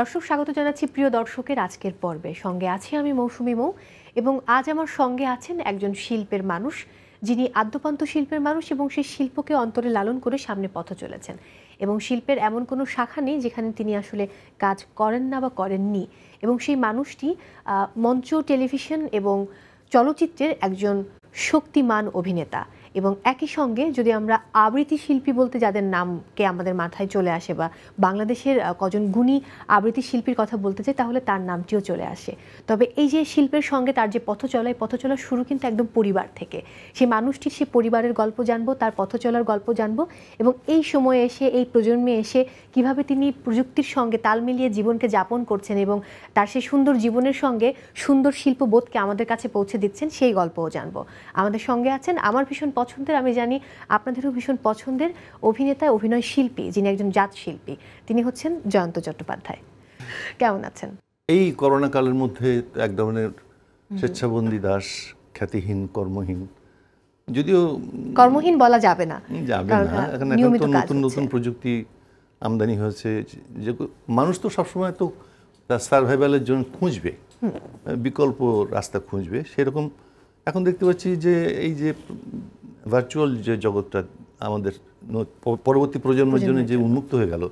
দর্শক স্বাগত জানাচ্ছি প্রিয় দর্শকের আজকের পর্বে সঙ্গে আছি আমি মৌসুমি মৌ এবং আজ আমার সঙ্গে আছেন একজন শিল্পের মানুষ যিনি আদ্যপান্ত শিল্পের মানুষ এবং সেই শিল্পকে অন্তরে লালন করে সামনে পথ চলেছেন এবং শিল্পের এমন কোনো শাখা নেই যেখানে তিনি আসলে কাজ করেন না বা করেননি এবং সেই মানুষটি মঞ্চ টেলিভিশন এবং চলচ্চিত্রের একজন শক্তিমান অভিনেতা এবং একই সঙ্গে যদি আমরা আবৃত্তি শিল্পী বলতে যাদের নামকে আমাদের মাথায় চলে আসে বা বাংলাদেশের কজন গুণী আবৃত্তি শিল্পীর কথা বলতে চাই তাহলে তার নামটিও চলে আসে তবে এই যে শিল্পের সঙ্গে তার যে পথ চলা এই পথ চলার শুরু কিন্তু একদম পরিবার থেকে সেই মানুষটির সে পরিবারের গল্প জানবো তার পথ চলার গল্প জানবো এবং এই সময়ে এসে এই প্রজন্মে এসে কিভাবে তিনি প্রযুক্তির সঙ্গে তাল মিলিয়ে জীবনকে যাপন করছেন এবং তার সেই সুন্দর জীবনের সঙ্গে সুন্দর শিল্পবোধকে আমাদের কাছে পৌঁছে দিচ্ছেন সেই গল্পও জানবো আমাদের সঙ্গে আছেন আমার ভীষণ পথ পছন্দের আমি জানি আপনাদেরও ভীষণ পছন্দের অভিনেতা অভিনয় শিল্পী যিনি একজন জাত শিল্পী তিনি হচ্ছেন জয়ন্ত চট্টোপাধ্যায় কেমন আছেন এই করোনাকালের মধ্যে এক ধরনের স্বেচ্ছাবন্দী দাস খ্যাতিহীন কর্মহীন যদিও কর্মহীন বলা যাবে না যাবে না হ্যাঁ, এখন নতুন নতুন প্রযুক্তি আমদানি হয়েছে যে মানুষ তো সবসময় তো তার সার্ভাইভালের জন্য খুঁজবে বিকল্প রাস্তা খুঁজবে সেরকম এখন দেখতে পাচ্ছি যে এই যে ভার্চুয়াল যে জগৎটা আমাদের পরবর্তী প্রজন্মের জন্য যে উন্মুক্ত হয়ে গেল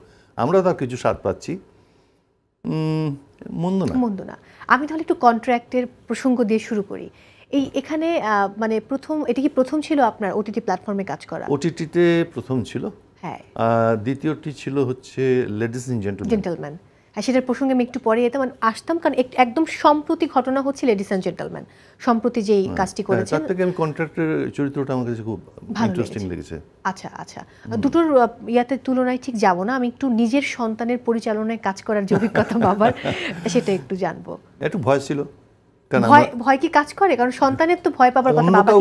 আমরা তার কিছু স্বাদ পাচ্ছি মন্দ না মন্দ না আমি তাহলে একটু কন্ট্রাক্টের প্রসঙ্গ দিয়ে শুরু করি এই এখানে মানে প্রথম এটা কি প্রথম ছিল আপনার ওটিটি প্ল্যাটফর্মে কাজ করা ওটিটিতে প্রথম ছিল হ্যাঁ দ্বিতীয়টি ছিল হচ্ছে লেডিস জেন্টলম্যান জেন্টলম্যান আর সেটার প্রসঙ্গে আমি একটু পরে যেতাম আসতাম কারণ একদম সম্প্রতি ঘটনা হচ্ছে লেডিস অ্যান্ড জেন্টালম্যান সম্প্রতি যেই হ্যাঁ। কাজটি হ্যাঁ, করেছেন তার থেকে আমি কন্ট্রাক্টের চরিত্রটা আমার কাছে খুব ইন্টারেস্টিং লেগেছে আচ্ছা আচ্ছা দুটোর ইয়াতে তুলনায় ঠিক যাব না আমি একটু নিজের সন্তানের পরিচালনায় কাজ করার যে অভিজ্ঞতা বাবার সেটা একটু জানবো একটু ভয় ছিল ভয় ভয় কি কাজ করে কারণ সন্তানের তো ভয় পাবার কথা বাবা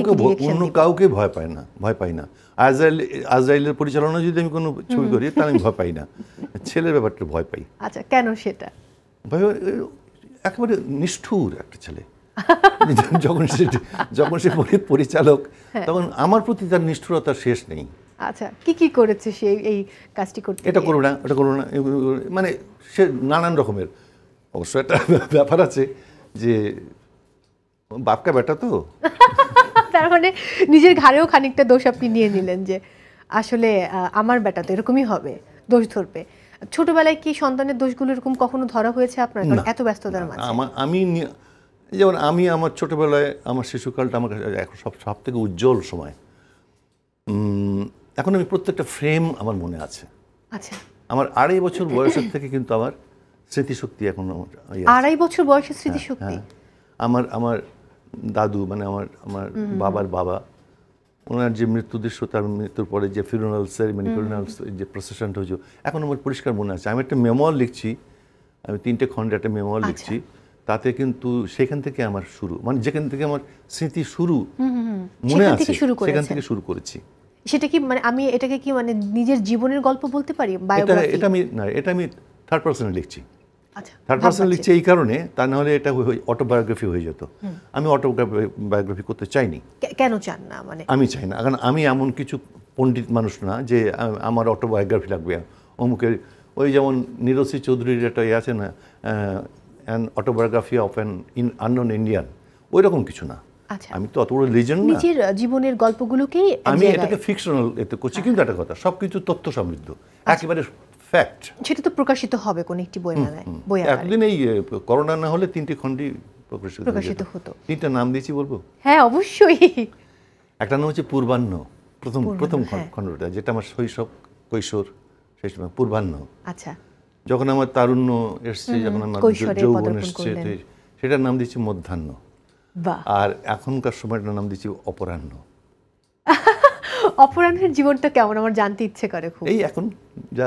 অন্য কাউকে ভয় পায় না ভয় না আজরাইল আজরাইলের পরিচালনা যদি আমি কোনো ছবি করি তাহলে আমি ভয় পাই না ছেলের ব্যাপারটা ভয় পাই আচ্ছা কেন সেটা একেবারে নিষ্ঠুর একটা ছেলে যখন সে যখন সে পরিচালক হ্যাঁ। তখন আমার প্রতি তার নিষ্ঠুরতা শেষ নেই আচ্ছা কি কি করেছে সে এই কাজটি করতে এটা করো না এটা করো না মানে সে নানান রকমের অবশ্য একটা ব্যাপার আছে যে বাপকা বেটা তো তার মানে নিজের ঘাড়েও খানিকটা দোষ আপনি নিয়ে নিলেন যে আসলে আমার বেটা তো এরকমই হবে দোষ ধরবে ছোটবেলায় কি সন্তানের দোষগুলো এরকম কখনো ধরা হয়েছে আপনার এত ব্যস্ততার মাঝে আমি যেমন আমি আমার ছোটবেলায় আমার শিশুকালটা আমার কাছে এখন সব সব থেকে উজ্জ্বল সময় এখন আমি প্রত্যেকটা ফ্রেম আমার মনে আছে আচ্ছা আমার আড়াই বছর বয়সের থেকে কিন্তু আমার স্মৃতিশক্তি এখন ইয়ে আড়াই বছর বয়সে হ্যাঁ, স্মৃতিশক্তি হ্যাঁ। আমার আমার দাদু মানে আমার আমার বাবার বাবা ওনার যে মৃত্যুদৃশ্য তার মৃত্যুর পরে যে ফিরোনাল সেরিমনি ফিরোনাল যে প্রসেশনটা হয়েছিল এখন আমার পরিষ্কার মনে আছে আমি একটা মেমোয়াল লিখছি আমি তিনটে খণ্ডে একটা মেমোয়াল আচ্ছা। লিখছি তাতে কিন্তু সেখান থেকে আমার শুরু মানে যেখান থেকে আমার স্মৃতি শুরু মনে আছে সেখান থেকে শুরু করেছি সেটা কি মানে আমি এটাকে কি মানে নিজের জীবনের গল্প বলতে পারি এটা আমি না এটা আমি থার্ড পার্সনে লিখছি থার্ড আচ্ছা, পার্সন লিখছে এই কারণে তা নাহলে এটা অটোবায়োগ্রাফি হয়ে যেত আমি অটোবায়োগ্রাফি করতে চাইনি কেন চান না মানে আমি চাই না কারণ আমি এমন কিছু পণ্ডিত মানুষ না যে আমার অটোবায়োগ্রাফি লাগবে অমুকের ওই যেমন নিরসি চৌধুরীর একটা ইয়ে আছে না an autobiography of an in unknown Indian ওই রকম কিছু না আচ্ছা। আমি তো অত বড় লিজেন্ড নিজের জীবনের গল্পগুলোকেই আমি এটাকে ফিকশনাল এতে করছি কিন্তু আচ্ছা। একটা কথা সব কিছু তথ্য সমৃদ্ধ একেবারে ফ্যাক্ট সেটা তো প্রকাশিত হবে কোন একটি বই মেলায় বই এতদিন এই করোনা না হলে তিনটি খণ্ডই প্রকাশিত প্রকাশিত হতো তিনটা নাম দিয়েছি বলবো হ্যাঁ অবশ্যই একটা নাম হচ্ছে পূর্বাহ্ন প্রথম প্রথম হ্যাঁ। খণ্ডটা যেটা আমার শৈশব কৈশোর সেই সময় পূর্বাহ্ন আচ্ছা যখন আমার তারুণ্য এসছে যখন আমার যৌবন এসছে সেটার নাম দিয়েছি মধ্যাহ্ন আর এখনকার সময়টার নাম দিয়েছি অপরাহ্ন অপরাহ্নের জীবনটা কেমন আমার জানতে ইচ্ছে করে খুব এই এখন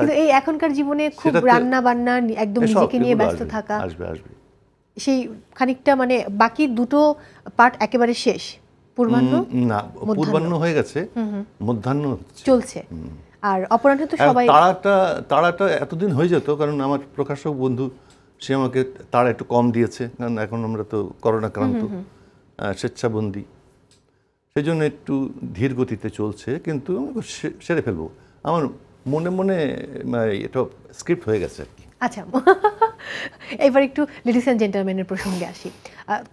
কিন্তু এই এখনকার জীবনে খুব রান্না বান্না একদম নিজেকে নিয়ে ব্যস্ত থাকা আসবে আসবে সেই খানিকটা মানে বাকি দুটো পার্ট একেবারে শেষ পূর্বাহ্ন না পূর্বাহ্ন হয়ে গেছে মধ্যাহ্ন চলছে আর অপরাহ্ন তো সবাই তাড়াটা তাড়াটা এতদিন হয়ে যেত কারণ আমার প্রকাশক বন্ধু সে আমাকে তাড়া একটু কম দিয়েছে কারণ এখন আমরা তো করোনাক্রান্ত স্বেচ্ছাবন্দী সেই জন্য একটু ধীর গতিতে চলছে কিন্তু সেরে ফেলবো আমার মনে মনে মানে এটা স্ক্রিপ্ট হয়ে গেছে আর কি আচ্ছা এবার একটু লেডিস অ্যান্ড জেন্টালম্যানের প্রসঙ্গে আসি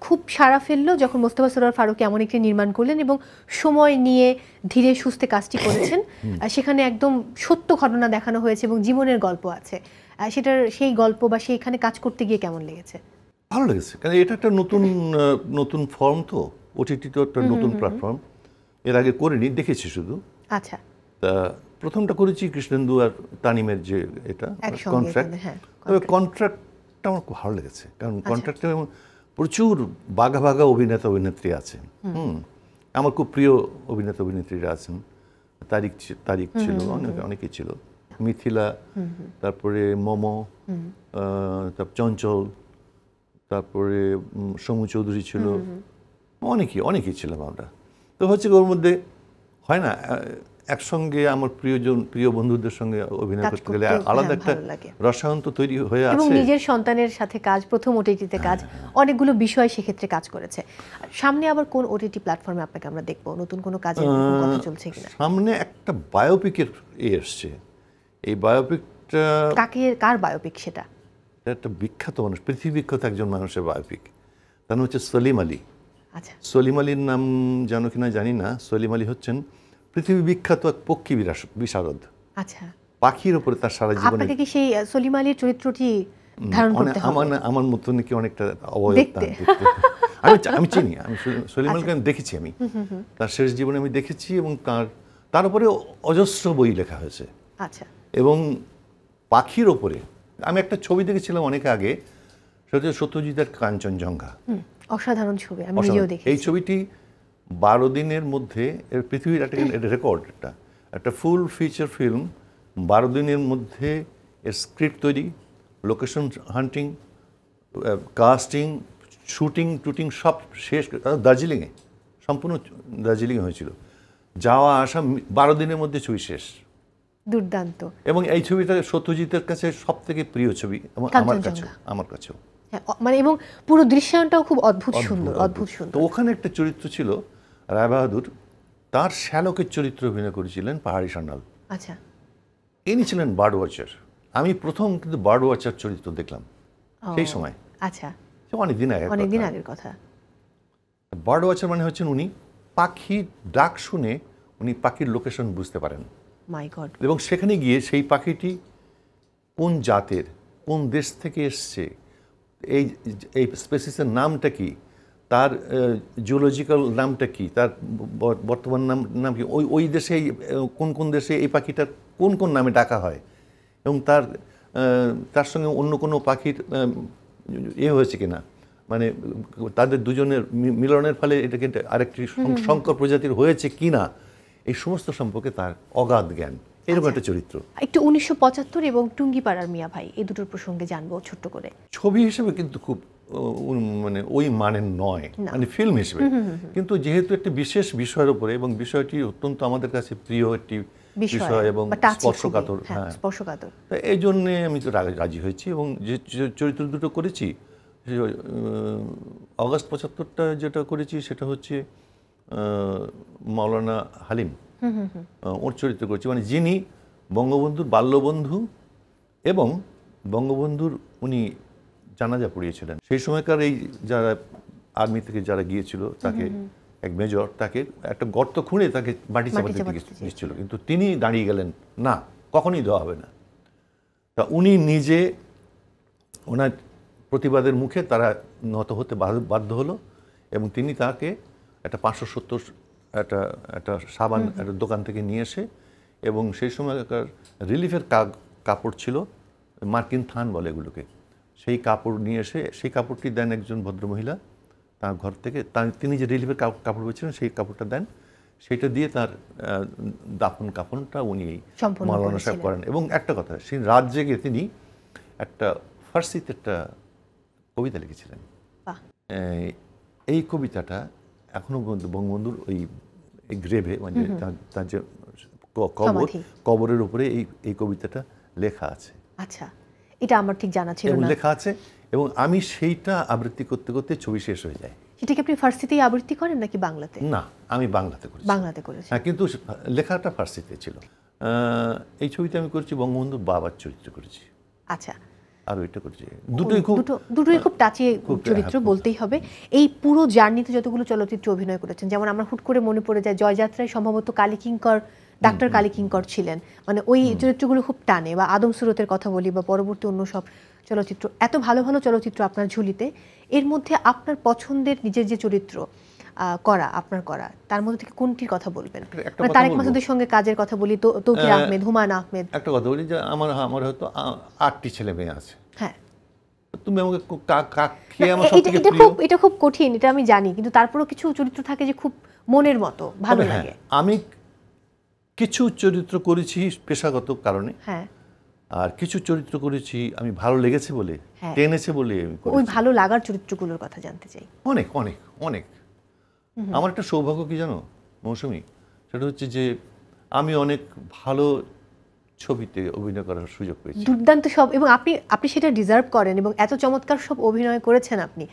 খুব সারা ফেললো যখন মোস্তফা সরোয়ার ফারুক এমন একটি নির্মাণ করলেন এবং সময় নিয়ে ধীরে সুস্থে কাজটি করেছেন সেখানে একদম সত্য ঘটনা দেখানো হয়েছে এবং জীবনের গল্প আছে সেটার সেই গল্প বা সেইখানে কাজ করতে গিয়ে কেমন লেগেছে ভালো লেগেছে কারণ এটা একটা নতুন নতুন ফর্ম তো ওটিটি তো একটা নতুন প্ল্যাটফর্ম এর আগে করিনি দেখেছি শুধু আচ্ছা তা প্রথমটা করেছি কৃষ্ণেন্দু আর তানিমের যে এটা কন্ট্রাক্ট হ্যাঁ, তবে কন্ট্রাক্টটা আমার খুব ভালো লেগেছে কারণ কন্ট্রাক্টে আচ্ছা। প্রচুর বাঘা বাঘা অভিনেতা অভিনেত্রী আছেন হুম আমার খুব প্রিয় অভিনেতা অভিনেত্রীরা আছেন তারিখ তারিখ ছিল অনেক অনেকেই ছিল মিথিলা তারপরে মমো তারপর চঞ্চল তারপরে সমু চৌধুরী ছিল অনেকেই অনেকেই ছিলাম আমরা তো হচ্ছে ওর মধ্যে হয় না একসঙ্গে আমার প্রিয়জন প্রিয় বন্ধুদের সঙ্গে অভিনয় করতে গেলে আলাদা হ্যাঁ, একটা রসায়ন তো তৈরি হয়ে আছে এবং নিজের সন্তানের সাথে কাজ প্রথম ওটিটিতে কাজ হ্যাঁ, হ্যাঁ। অনেকগুলো বিষয় সেক্ষেত্রে কাজ করেছে সামনে আবার কোন ওটিটি প্ল্যাটফর্মে আপনাকে আমরা দেখব নতুন কোনো কাজের কথা চলছে কিনা সামনে একটা বায়োপিকের এ এসছে এই বায়োপিকটা কাকে কার বায়োপিক সেটা একটা বিখ্যাত মানুষ পৃথিবী বিখ্যাত একজন মানুষের বায়োপিক তার নাম হচ্ছে সলিম আলী আচ্ছা সলিম আলীর নাম জানো কিনা জানি না সলিম আলী হচ্ছেন পৃথিবী বিখ্যাত এক পক্ষী বিশারদ আচ্ছা পাখির উপরে তার সারা জীবন আপনাকে কি সেই সলিম আলীর চরিত্রটি ধারণ করতে আমার আমার মতো নাকি অনেকটা অবয়ব আমি আমি চিনি আমি আচ্ছা। সলিম আলীকে দেখেছি আমি তার শেষ জীবনে আমি দেখেছি এবং তার তার উপরে অজস্র বই লেখা হয়েছে আচ্ছা এবং পাখির উপরে আমি একটা ছবি দেখেছিলাম অনেক আগে সেটা সত্যজিতের কাঞ্চনজঙ্ঘা অসাধারণ ছবি আমি নিজেও দেখি এই ছবিটি বারো দিনের মধ্যে পৃথিবীর একটা রেকর্ড একটা একটা ফুল ফিচার ফিল্ম বারো দিনের মধ্যে এর স্ক্রিপ্ট তৈরি লোকেশন হান্টিং কাস্টিং শুটিং টুটিং সব শেষ দার্জিলিংয়ে সম্পূর্ণ দার্জিলিংয়ে হয়েছিল যাওয়া আসা বারো দিনের মধ্যে ছবি শেষ দুর্দান্ত এবং এই ছবিটা সত্যজিতের কাছে সব থেকে প্রিয় ছবি এবং আমার কাছে আমার কাছেও হ্যাঁ, মানে এবং পুরো দৃশ্যায়নটাও খুব অদ্ভুত সুন্দর অদ্ভুত সুন্দর ওখানে একটা চরিত্র ছিল রায়বাহাদুর তার শ্যালকের চরিত্র অভিনয় করেছিলেন পাহাড়ি সান্নাল আচ্ছা ইনি ছিলেন বার্ড ওয়াচার আমি প্রথম কিন্তু বার্ড ওয়াচার চরিত্র দেখলাম সেই সময় আচ্ছা অনেকদিন আগে অনেকদিন আগের কথা বার্ড ওয়াচার মানে হচ্ছেন উনি পাখি ডাক শুনে উনি পাখির লোকেশন বুঝতে পারেন মাই গড এবং সেখানে গিয়ে সেই পাখিটি কোন জাতের কোন দেশ থেকে এসছে এই এই স্পেসিসের নামটা কি তার জুলজিক্যাল নামটা কি তার বর্তমান নাম নাম কি ওই ওই দেশে কোন কোন দেশে এই পাখিটার কোন কোন নামে ডাকা হয় এবং তার তার সঙ্গে অন্য কোনো পাখির এ হয়েছে কিনা মানে তাদের দুজনের মিলনের ফলে এটাকে আরেকটি সংকর প্রজাতির হয়েছে কিনা এই সমস্ত সম্পর্কে তার অগাধ জ্ঞান এরকম একটা চরিত্র আচ্ছা, একটু উনিশশো এবং টুঙ্গিপাড়ার মিয়া ভাই এই দুটোর প্রসঙ্গে জানবো ছোট্ট করে ছবি হিসেবে কিন্তু খুব মানে ওই মানের নয় মানে ফিল্ম হিসেবে কিন্তু যেহেতু একটি বিশেষ বিষয়ের উপরে এবং বিষয়টি অত্যন্ত আমাদের কাছে প্রিয় একটি বিষয় এবং স্পর্শকাতর হ্যাঁ, হ্যাঁ। স্পর্শকাতর এই জন্যে আমি তো রাজি হয়েছি এবং যে চরিত্র দুটো করেছি অগস্ট পঁচাত্তরটা যেটা করেছি সেটা হচ্ছে মাওলানা হালিম ওর চরিত্র করছে মানে যিনি বঙ্গবন্ধুর বাল্যবন্ধু এবং বঙ্গবন্ধুর উনি জানাজা পড়িয়েছিলেন সেই সময়কার এই যারা আর্মি থেকে যারা গিয়েছিল তাকে এক মেজর তাকে একটা গর্ত খুঁড়ে তাকে মাটি চাপাতে দিতে কিন্তু তিনি দাঁড়িয়ে গেলেন না কখনই দেওয়া হবে না তা উনি নিজে ওনার প্রতিবাদের মুখে তারা নত হতে বাধ্য হলো এবং তিনি তাকে একটা পাঁচশো সত্তর একটা একটা সাবান একটা দোকান থেকে নিয়ে এসে এবং সেই সময়কার রিলিফের কাপড় ছিল মার্কিন থান বলে এগুলোকে সেই কাপড় নিয়ে এসে সেই কাপড়টি দেন একজন ভদ্রমহিলা তার ঘর থেকে তার তিনি যে রিলিফের কাপড় পেয়েছিলেন সেই কাপড়টা দেন সেটা দিয়ে তার দাফন কাফনটা উনি মালানা সাহেব করেন এবং একটা কথা সেই রাত জেগে তিনি একটা ফার্সিতে একটা কবিতা লিখেছিলেন এই কবিতাটা এখনো পর্যন্ত বঙ্গবন্ধুর ওই গ্রেভে মানে তার যে কবর কবরের উপরে এই এই কবিতাটা লেখা আছে আচ্ছা এটা আমার ঠিক জানা ছিল না লেখা আছে এবং আমি সেইটা আবৃত্তি করতে করতে ছবি শেষ হয়ে যায় কি আপনি ফার্সিতেই আবৃত্তি করেন নাকি বাংলাতে না আমি বাংলাতে করেছি বাংলাতে করেছি হ্যাঁ কিন্তু লেখাটা ফার্সিতে ছিল এই ছবিতে আমি করেছি বঙ্গবন্ধুর বাবার চরিত্র করেছি আচ্ছা আর ওইটা করছে দুটোই খুব দুটোই খুব টাচিয়ে চরিত্র বলতেই হবে এই পুরো জার্নিতে যতগুলো চলচ্চিত্রে অভিনয় করেছেন যেমন আমার হুট করে মনে পড়ে যায় জয়যাত্রায় সম্ভবত কালিকিঙ্কর ডাক্তার কালিকিঙ্কর ছিলেন মানে ওই চরিত্রগুলো খুব টানে বা আদম সুরতের কথা বলি বা পরবর্তী অন্য সব চলচ্চিত্র এত ভালো ভালো চলচ্চিত্র আপনার ঝুলিতে এর মধ্যে আপনার পছন্দের নিজের যে চরিত্র করা আপনার করা তার মধ্যে থেকে কোনটির কথা বলবেন মানে তারেক মাসুদের সঙ্গে কাজের কথা বলি তো তোকে আহমেদ হুমায়ুন আহমেদ একটা কথা বলি যে আমার আমার হয়তো আটটি ছেলে মেয়ে আছে হ্যাঁ তুমি আমাকে আমার এটা খুব এটা খুব কঠিন এটা আমি জানি কিন্তু তারপরেও কিছু চরিত্র থাকে যে খুব মনের মতো ভালো হ্যাঁ, লাগে আমি কিছু চরিত্র করেছি পেশাগত কারণে হ্যাঁ আর কিছু চরিত্র করেছি আমি ভালো লেগেছে বলে হ্যাঁ। টেনেছে বলে ওই ভালো লাগার চরিত্রগুলোর কথা জানতে চাই অনেক অনেক অনেক আমার একটা সৌভাগ্য কি জানো মৌসুমি সেটা হচ্ছে যে আমি অনেক ভালো ছবিতে অভিনয় করার সুযোগ পেয়েছি দুর্দান্ত সব এবং আপনি আপনি সেটা ডিজার্ভ করেন এবং এত চমৎকার সব অভিনয় করেছেন আপনি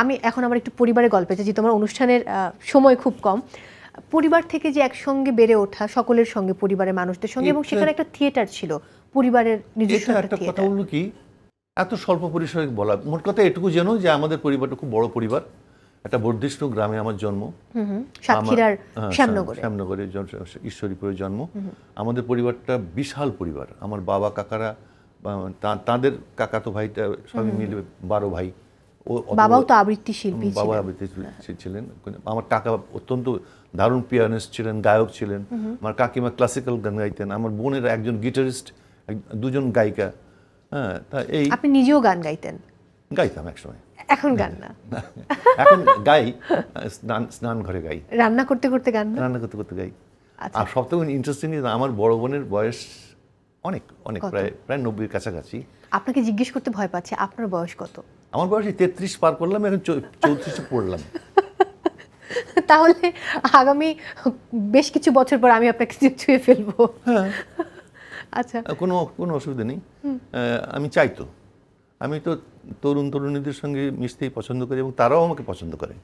আমি এখন আমার একটু পরিবারের গল্পে যেহেতু আমার অনুষ্ঠানের সময় খুব কম পরিবার থেকে যে একসঙ্গে বেড়ে ওঠা সকলের সঙ্গে পরিবারের মানুষদের সঙ্গে এবং সেখানে একটা থিয়েটার ছিল পরিবারের নিজস্ব একটা কথা হলো কি এত স্বল্প পরিসরে বলা মোট কথা এটুকু যেন যে আমাদের পরিবারটা খুব বড় পরিবার একটা বর্ধিষ্ণু গ্রামে আমার জন্ম সাতক্ষীরার হ্যাঁ, ঈশ্বরীপুরের জন্ম আমাদের পরিবারটা বিশাল পরিবার আমার বাবা কাকারা তাদের কাকাতো ভাইটা সবই মিলে বারো ভাই ও বাবাও তো আবৃত্তি শিল্পী বাবা আবৃত্তি হ্যাঁ। ছিলেন আমার টাকা অত্যন্ত দারুণ পিয়ানিস্ট ছিলেন গায়ক ছিলেন আমার কাকিমা ক্লাসিক্যাল গান গাইতেন আমার বোনের একজন গিটারিস্ট দুজন গায়িকা হ্যাঁ তা এই আপনি নিজেও গান গাইতেন গাইতাম একসময় এখন গান না এখন গাই স্নান স্নান ঘরে গাই রান্না করতে করতে গান রান্না করতে করতে গাই আচ্ছা। আর সবথেকে ইন্টারেস্টিং আমার বড় বোনের বয়স অনেক অনেক প্রায় প্রায় নব্বইয়ের কাছাকাছি আপনাকে জিজ্ঞেস করতে ভয় পাচ্ছে আপনার বয়স কত আমার বয়স তেত্রিশ পার করলাম এখন চৌত্রিশে পড়লাম তাহলে আগামী বেশ কিছু বছর পর আমি আপনাকে ছুঁয়ে ফেলবো হ্যাঁ। আচ্ছা কোনো কোনো অসুবিধা নেই আমি চাইতো আমি তো তরুণ তরুণীদের সঙ্গে মিশতেই পছন্দ করি এবং তারাও আমাকে পছন্দ করে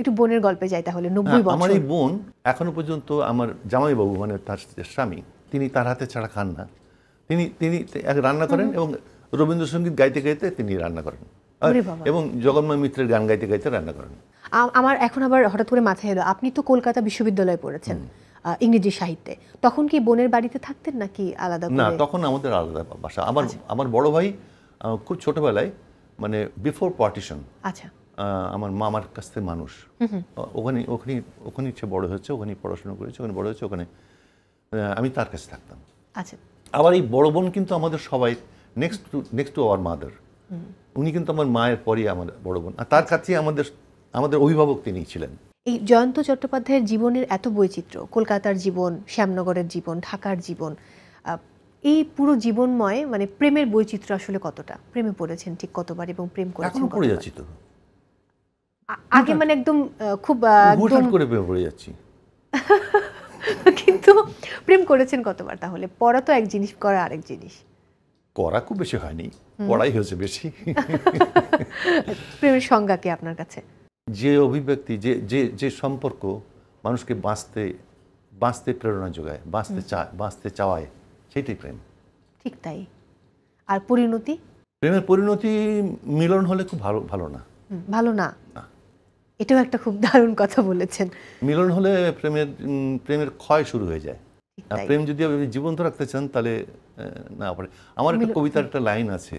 একটু বোনের গল্পে যাই তাহলে নব্বই আমার এই বোন এখনো পর্যন্ত আমার জামাইবাবু মানে তার স্বামী তিনি তার হাতে ছাড়া খান না তিনি তিনি রান্না করেন এবং রবীন্দ্রসঙ্গীত গাইতে গাইতে তিনি রান্না করেন এবং জগন্ময় মিত্রের গান গাইতে গাইতে রান্না করেন আমার এখন আবার হঠাৎ করে মাথায় এলো আপনি তো কলকাতা বিশ্ববিদ্যালয়ে পড়েছেন ইংরেজি সাহিত্যে তখন কি বোনের বাড়িতে থাকতেন নাকি আলাদা না তখন আমাদের আলাদা বাসা আমার আচ্ছা। আমার বড় ভাই খুব ছোটবেলায় মানে বিফোর পার্টিশন আচ্ছা আমার মামার কাছ থেকে মানুষ ওখানে ওখানে ওখানে ইচ্ছে বড় হয়েছে ওখানে পড়াশোনা করেছে ওখানে বড় হয়েছে ওখানে আমি তার কাছে থাকতাম আচ্ছা আবার এই বড় বোন কিন্তু আমাদের সবাই next to next to our mother উনি কিন্তু আমার মায়ের পরেই আমার বড় বোন আর তার কাছেই আমাদের আমাদের অভিভাবক তিনি ছিলেন এই জয়ন্ত চট্টোপাধ্যায়ের জীবনের এত বৈচিত্র্য কলকাতার জীবন শ্যামনগরের জীবন ঢাকার জীবন এই পুরো জীবনময় মানে প্রেমের বৈচিত্র্য আসলে কতটা প্রেমে পড়েছেন ঠিক কতবার এবং প্রেম করেছেন পড়ে যাচ্ছি তো আগে মানে একদম খুব করে প্রেমে পড়ে যাচ্ছি কিন্তু প্রেম করেছেন কতবার তাহলে পড়া তো এক জিনিস করা আরেক জিনিস করা খুব বেশি হয়নি পড়াই হয়েছে বেশি প্রেমের সংজ্ঞা কি আপনার কাছে যে অভিব্যক্তি যে যে যে সম্পর্ক মানুষকে বাঁচতে বাঁচতে প্রেরণা যোগায় বাঁচতে চায় বাঁচতে চাওয়ায় সেটাই প্রেম ঠিক তাই আর পরিণতি প্রেমের পরিণতি মিলন হলে খুব ভালো ভালো না ভালো না এটাও একটা খুব দারুণ কথা বলেছেন মিলন হলে প্রেমের প্রেমের ক্ষয় শুরু হয়ে যায় প্রেম যদি জীবন্ত রাখতে চান তাহলে না পারে আমার একটা কবিতার একটা লাইন আছে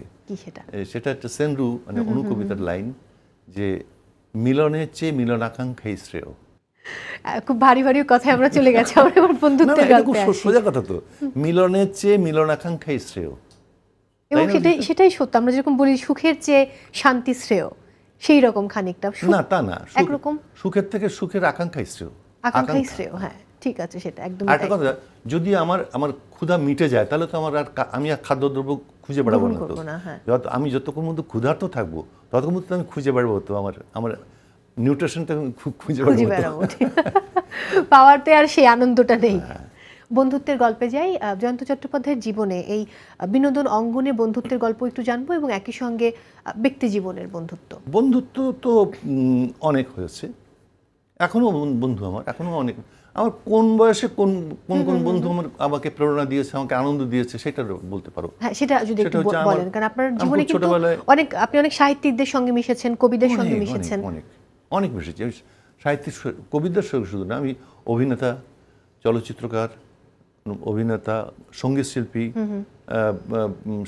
সেটা একটা সেনরু মানে অনুকবিতার লাইন যে মিলনের চেয়ে মিলনাকাঙ্ক্ষাই শ্রেয় খুব ভারী ভারী কথা আমরা চলে গেছি আমরা এবার বন্ধুত্বের গল্পে আসি সোজা কথা তো মিলনের চেয়ে মিলন আকাঙ্ক্ষাই শ্রেয় এবং সেটাই সেটাই সত্য আমরা যেরকম বলি সুখের চেয়ে শান্তি শ্রেয় সেই রকম খানিকটা না তা না একরকম সুখের থেকে সুখের আকাঙ্ক্ষাই শ্রেয় আকাঙ্ক্ষাই শ্রেয় হ্যাঁ ঠিক আছে সেটা একদম একটা কথা যদি আমার আমার ক্ষুধা মিটে যায় তাহলে তো আমার আর আমি আর খাদ্যদ্রব্য খুঁজে বেড়াবো না তো হ্যাঁ। আমি যতক্ষণ মধ্যে ক্ষুধার্ত থাকবো ততক্ষণ মধ্যে আমি খুঁজে বেড়াবো তো আমার আমার নিউট্রিশনটা খুব খুঁজে খুঁজে বেড়াবো পাওয়ারতে আর সেই আনন্দটা নেই হ্যাঁ। বন্ধুত্বের গল্পে যাই জয়ন্ত চট্টোপাধ্যায়ের জীবনে এই বিনোদন অঙ্গনে বন্ধুত্বের গল্প একটু জানবো এবং একই সঙ্গে ব্যক্তি জীবনের বন্ধুত্ব বন্ধুত্ব তো অনেক হয়েছে এখনও বন্ধু আমার এখনও অনেক আমার কোন বয়সে কোন কোন কোন বন্ধু আমার আমাকে প্রেরণা দিয়েছে আমাকে আনন্দ দিয়েছে সেটা বলতে পারো হ্যাঁ সেটা যদি একটু বলেন কারণ আপনার জীবনে কিন্তু অনেক আপনি অনেক সাহিত্যিকদের সঙ্গে মিশেছেন কবিদের সঙ্গে মিশেছেন অনেক অনেক মিশেছি আমি সাহিত্যিক কবিদের সঙ্গে শুধু না আমি অভিনেতা চলচ্চিত্রকার অভিনেতা সঙ্গীত শিল্পী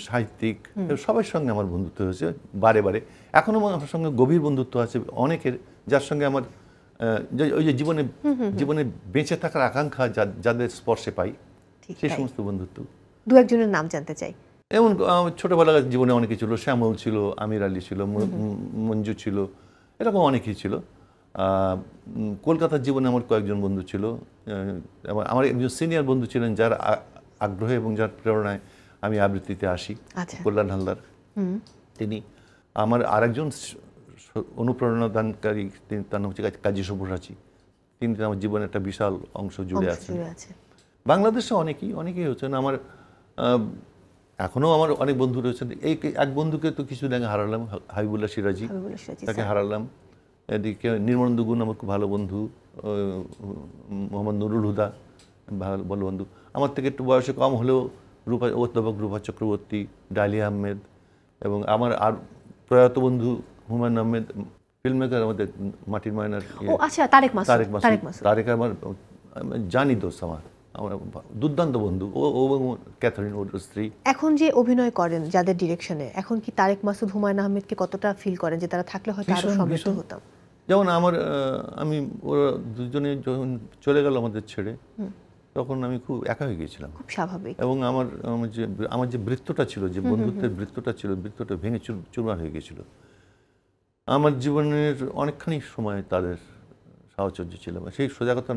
সাহিত্যিক সবার সঙ্গে আমার বন্ধুত্ব হয়েছে বারে বারে এখনও আমার সঙ্গে গভীর বন্ধুত্ব আছে অনেকের যার সঙ্গে আমার ওই যে জীবনে জীবনে বেঁচে থাকার আকাঙ্ক্ষা যাদের স্পর্শে পাই সেই সমস্ত বন্ধুত্ব দু একজনের নাম জানতে চাই এমন ছোটবেলার জীবনে অনেকে ছিল শ্যামল ছিল আমির আলী ছিল মঞ্জু ছিল এরকম অনেকেই ছিল কলকাতার জীবনে আমার কয়েকজন বন্ধু ছিল আমার আমার একজন সিনিয়র বন্ধু ছিলেন যার আগ্রহে এবং যার প্রেরণায় আমি আবৃত্তিতে আসি আচ্ছা। কল্যাণ হালদার তিনি আমার আরেকজন অনুপ্রেরণাদানকারী তিনি তার নাম হচ্ছে কাজী সব্যসাচী তিনি আমার জীবনের একটা বিশাল অংশ জুড়ে আছেন বাংলাদেশে অনেকেই অনেকেই হচ্ছেন আমার এখনও আমার অনেক বন্ধু রয়েছেন এই এক বন্ধুকে তো কিছুদিন আগে হারালাম হাবিবুল্লাহ সিরাজি তাকে হারালাম এদিকে নির্মলেন্দু গুণ আমার খুব ভালো বন্ধু মোহাম্মদ নুরুল হুদা ভালো বন্ধু আমার থেকে একটু বয়সে কম হলেও রূপা অধ্যাপক রূপা চক্রবর্তী ডালি আহমেদ এবং আমার আর প্রয়াত বন্ধু হুমায়ুন আহমেদ ফিল্ম মেকার আমাদের মাটির মায়নার আচ্ছা, তারেক মাসুদ তারেক মাসুদ তারেক আমার জানি দোষ আমার আমার দুর্দান্ত বন্ধু ও ক্যাথরিন ওর স্ত্রী এখন যে অভিনয় করেন যাদের ডিরেকশনে এখন কি তারেক মাসুদ হুমায়ুন আহমেদকে কতটা ফিল করেন যে তারা থাকলে হয়তো আরো সমৃদ্ধ হতাম যেমন আমার আমি ওরা দুজনে যখন চলে গেল আমাদের ছেড়ে তখন আমি খুব একা হয়ে গিয়েছিলাম খুব স্বাভাবিক এবং আমার আমার যে আমার যে বৃত্তটা ছিল যে বন্ধুত্বের বৃত্তটা ছিল বৃত্তটা ভেঙে চুরমার হয়ে গিয়েছিল আমার জীবনের অনেকখানি সময় তাদের সাহচর্য ছিল সেই সোজা কথা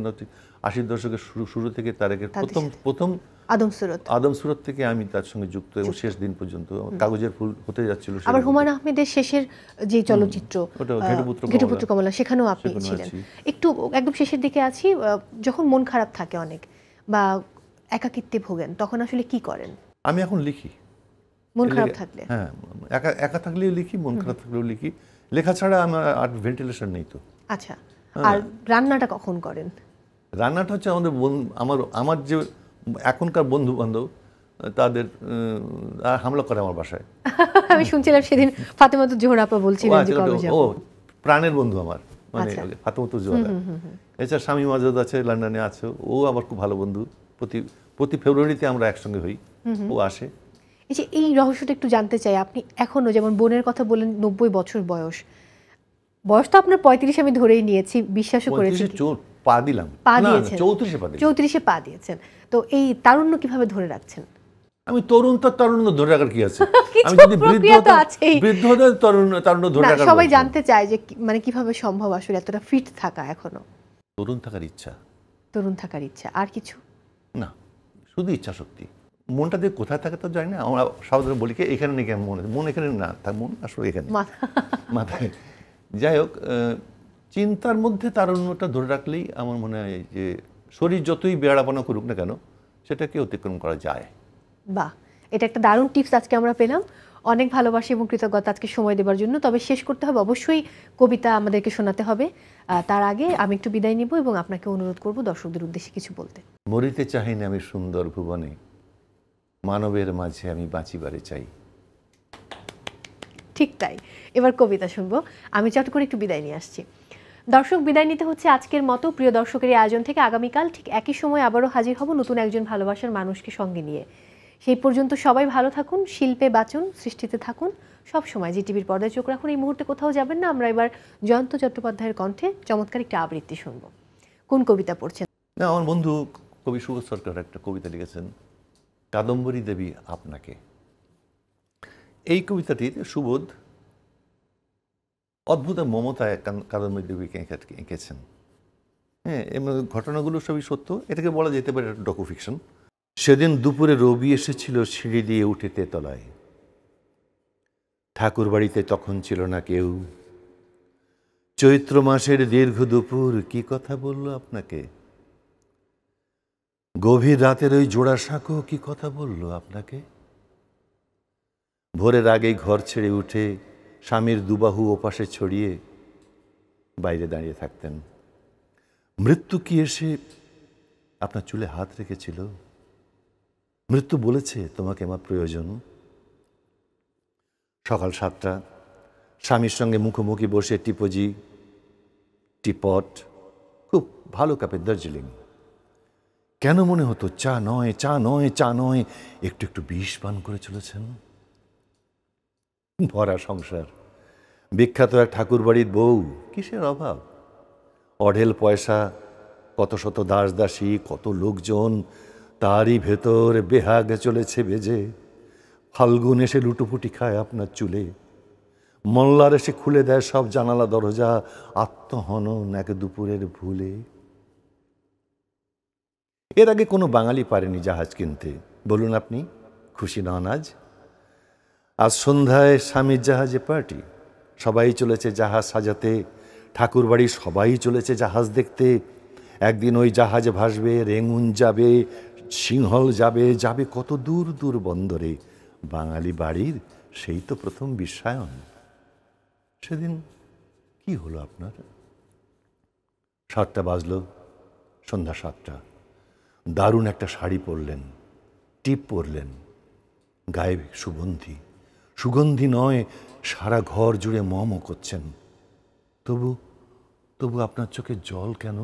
আশির দশকের শুরু থেকে তার তারেকের প্রথম প্রথম আদম সুরত থেকে আমি তার সঙ্গে যুক্ত এবং শেষ দিন পর্যন্ত কাগজের ফুল হতে যাচ্ছিল আবার হুমায়ুন আহমেদের শেষের যে চলচ্চিত্র ঘেটুপুত্র কমলা সেখানেও আপনি ছিলেন একটু একদম শেষের দিকে আছি যখন মন খারাপ থাকে অনেক বা একাকিত্বে ভোগেন তখন আসলে কি করেন আমি এখন লিখি মন খারাপ থাকলে হ্যাঁ একা একা থাকলেও লিখি মন খারাপ থাকলেও লিখি লেখা ছাড়া আমার আর ভেন্টিলেশন নেই তো আচ্ছা হ্যাঁ। আর রান্নাটা কখন করেন রান্নাটা হচ্ছে আমাদের আমার আমার যে এখনকার বন্ধু বান্ধব তাদের আর হামলা করে আমার বাসায় আমি শুনছিলাম সেদিন ফাতেমাতু জোহর আপা বলছিলেন যে আচ্ছা, কবে ও প্রাণের বন্ধু আমার মানে আচ্ছা। ফাতেমাতু জোহর এছাড়া স্বামী মাজাদ আছে লন্ডনে আছে ও আমার খুব ভালো বন্ধু প্রতি প্রতি ফেব্রুয়ারিতে আমরা একসঙ্গে হই ও আসে এই রহস্যটা একটু জানতে চাই আপনি এখনো যেমন বোনের কথা বলেন নব্বই বছর বয়স বয়স তো আপনার পঁয়ত্রিশ আমি ধরেই নিয়েছি বিশ্বাসও করেছি পা দিলাম পা চৌত্রিশে পা দিয়েছেন তো এই তারুণ্য কিভাবে ধরে রাখছেন আমি তরুণ তো তরুণ ধরে রাখার কি আছে আমি যদি তরুণ তরুণ ধরে রাখার সবাই জানতে চায় যে মানে কিভাবে সম্ভব আসলে এতটা ফিট থাকা এখনো তরুণ থাকার ইচ্ছা তরুণ থাকার ইচ্ছা আর কিছু না শুধু ইচ্ছা শক্তি মনটা দিয়ে কোথায় থাকে তো জানি না আমরা সাধারণ বলি কি এখানে নাকি মন মন এখানে না মন আসলে এখানে মাথায় যাই হোক চিন্তার মধ্যে তারুণ্যটা ধরে রাখলেই আমার মনে হয় যে শরীর যতই বেড়াপানা করুক না কেন সেটাকে অতিক্রম করা যায় বাহ এটা একটা দারুণ টিপস আজকে আমরা পেলাম অনেক ভালোবাসি এবং কৃতজ্ঞতা আজকে সময় দেবার জন্য তবে শেষ করতে হবে অবশ্যই কবিতা আমাদেরকে শোনাতে হবে তার আগে আমি একটু বিদায় নিব এবং আপনাকে অনুরোধ করব দর্শকদের উদ্দেশ্যে কিছু বলতে মরিতে চাই না আমি সুন্দর ভুবনে মানবের মাঝে আমি বাঁচিবারে চাই ঠিক তাই এবার কবিতা শুনবো আমি চট করে একটু বিদায় নিয়ে আসছি দর্শক বিদায় নিতে হচ্ছে আজকের মতো প্রিয় দর্শকের এই আয়োজন থেকে আগামীকাল ঠিক একই সময় আবারও হাজির হব নতুন একজন ভালোবাসার মানুষকে সঙ্গে নিয়ে সেই পর্যন্ত সবাই ভালো থাকুন শিল্পে বাঁচুন সৃষ্টিতে থাকুন সব সময় জি টিভির পর্দায় চোখ রাখুন এই মুহূর্তে কোথাও যাবেন না আমরা এবার জয়ন্ত চট্টোপাধ্যায়ের কণ্ঠে চমৎকার একটা আবৃত্তি শুনব কোন কবিতা পড়ছেন আমার বন্ধু কবি সুবোধ সরকার একটা কবিতা লিখেছেন কাদম্বরী দেবী আপনাকে এই কবিতাটির সুবোধ অদ্ভুত মমতায় কাদম্বরী দেবীকে এঁকেছেন হ্যাঁ এবং ঘটনাগুলো সবই সত্য এটাকে বলা যেতে পারে ডকুফিকশন সেদিন দুপুরে রবি এসেছিল সিঁড়ি দিয়ে উঠে তেতলায় ঠাকুর বাড়িতে তখন ছিল না কেউ চৈত্র মাসের দীর্ঘ দুপুর কি কথা বলল আপনাকে গভীর রাতের ওই জোড়া সাঁকো কি কথা বলল আপনাকে ভোরের আগেই ঘর ছেড়ে উঠে স্বামীর দুবাহু ওপাশে ছড়িয়ে বাইরে দাঁড়িয়ে থাকতেন মৃত্যু কি এসে আপনার চুলে হাত রেখেছিল মৃত্যু বলেছে তোমাকে আমার প্রয়োজন সকাল সাতটা স্বামীর সঙ্গে মুখোমুখি বসে টিপোজি টিপট খুব ভালো কাপে দার্জিলিং কেন মনে হতো চা নয় চা নয় চা নয় একটু একটু বিষ পান করে চলেছেন ভরা সংসার বিখ্যাত এক ঠাকুরবাড়ির বউ কিসের অভাব অঢেল পয়সা কত শত দাস দাসী কত লোকজন তারই ভেতর বেহাগে চলেছে বেজে ফাল্গুন এসে লুটুপুটি খায় আপনার চুলে মল্লার এসে খুলে দেয় সব জানালা দরজা আত্মহনন এক দুপুরের ভুলে এর আগে কোনো বাঙালি পারেনি জাহাজ কিনতে বলুন আপনি খুশি নন আজ আজ সন্ধ্যায় স্বামীর জাহাজে পার্টি সবাই চলেছে জাহাজ সাজাতে বাড়ি সবাই চলেছে জাহাজ দেখতে একদিন ওই জাহাজ ভাসবে রেঙুন যাবে সিংহল যাবে যাবে কত দূর দূর বন্দরে বাঙালি বাড়ির সেই তো প্রথম বিশ্বায়ন সেদিন কি হলো আপনার সাতটা বাজলো সন্ধ্যা সাতটা দারুণ একটা শাড়ি পরলেন টিপ পরলেন গায়ে সুগন্ধি সুগন্ধি নয় সারা ঘর জুড়ে মমও করছেন তবু তবু আপনার চোখে জল কেন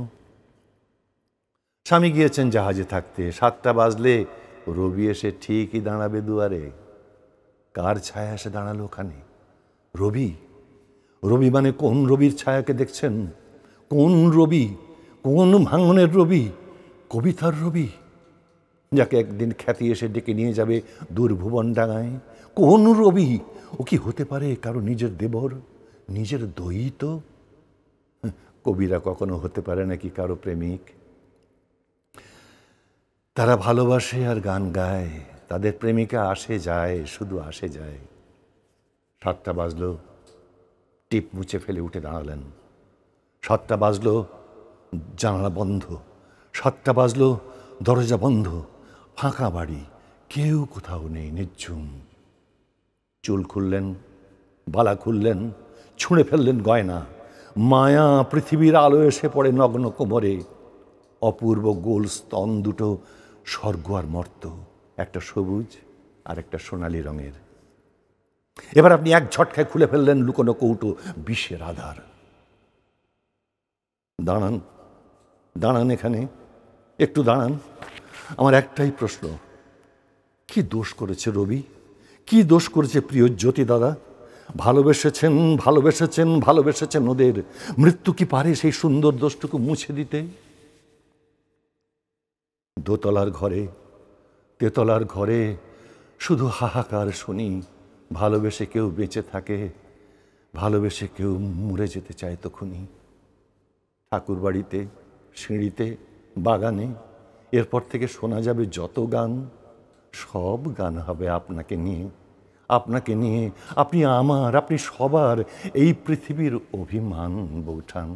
স্বামী গিয়েছেন জাহাজে থাকতে সাতটা বাজলে রবি এসে ঠিকই দাঁড়াবে দুয়ারে কার ছায়া এসে দাঁড়ালো ওখানে রবি রবি মানে কোন রবির ছায়াকে দেখছেন কোন রবি কোন ভাঙনের রবি কবিতার রবি যাকে একদিন খ্যাতি এসে ডেকে নিয়ে যাবে দূর ভুবন ডাঙায় কোন রবি ও কি হতে পারে কারো নিজের দেবর নিজের দয়িত কবিরা কখনো হতে পারে নাকি কারো প্রেমিক তারা ভালোবাসে আর গান গায় তাদের প্রেমিকা আসে যায় শুধু আসে যায় সাতটা বাজলো টিপ মুছে ফেলে উঠে দাঁড়ালেন সাতটা বাজলো জানালা বন্ধ সাতটা বাজলো দরজা বন্ধ ফাঁকা বাড়ি কেউ কোথাও নেই নির্ঝুম চুল খুললেন বালা খুললেন ছুঁড়ে ফেললেন গয়না মায়া পৃথিবীর আলো এসে পড়ে নগ্ন কোমরে অপূর্ব গোল স্তন দুটো স্বর্গ আর মর্ত একটা সবুজ আর একটা সোনালি রঙের এবার আপনি এক ঝটকায় খুলে ফেললেন লুকোনো কৌটো বিশ্বের আধার দাঁড়ান দাঁড়ান এখানে একটু দাঁড়ান আমার একটাই প্রশ্ন কি দোষ করেছে রবি কি দোষ করেছে প্রিয় জ্যোতি দাদা ভালোবেসেছেন ভালোবেসেছেন ভালোবেসেছেন ওদের মৃত্যু কি পারে সেই সুন্দর দোষটুকু মুছে দিতে দোতলার ঘরে তেতলার ঘরে শুধু হাহাকার শুনি ভালোবেসে কেউ বেঁচে থাকে ভালোবেসে কেউ মরে যেতে চায় তখনই ঠাকুর বাড়িতে সিঁড়িতে বাগানে এরপর থেকে শোনা যাবে যত গান সব গান হবে আপনাকে নিয়ে আপনাকে নিয়ে আপনি আমার আপনি সবার এই পৃথিবীর অভিমান বৌঠান